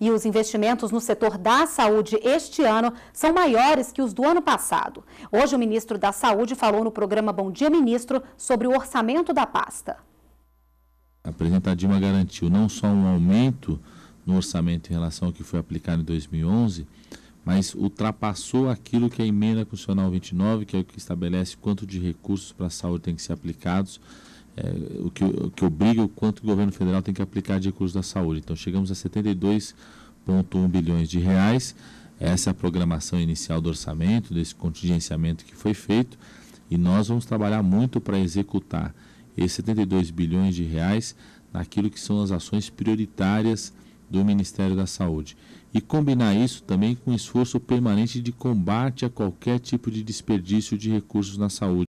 E os investimentos no setor da saúde este ano são maiores que os do ano passado. Hoje, o ministro da Saúde falou no programa Bom Dia Ministro sobre o orçamento da pasta. A presidenta Dilma garantiu não só um aumento no orçamento em relação ao que foi aplicado em 2011, mas ultrapassou aquilo que a emenda constitucional 29, que é o que estabelece quanto de recursos para a saúde tem que ser aplicados é, o, que, o que obriga o quanto o governo federal tem que aplicar de recursos da saúde. Então chegamos a 72,1 bilhões de reais. Essa é a programação inicial do orçamento, desse contingenciamento que foi feito, e nós vamos trabalhar muito para executar esses 72 bilhões de reais naquilo que são as ações prioritárias do Ministério da Saúde. E combinar isso também com um esforço permanente de combate a qualquer tipo de desperdício de recursos na saúde.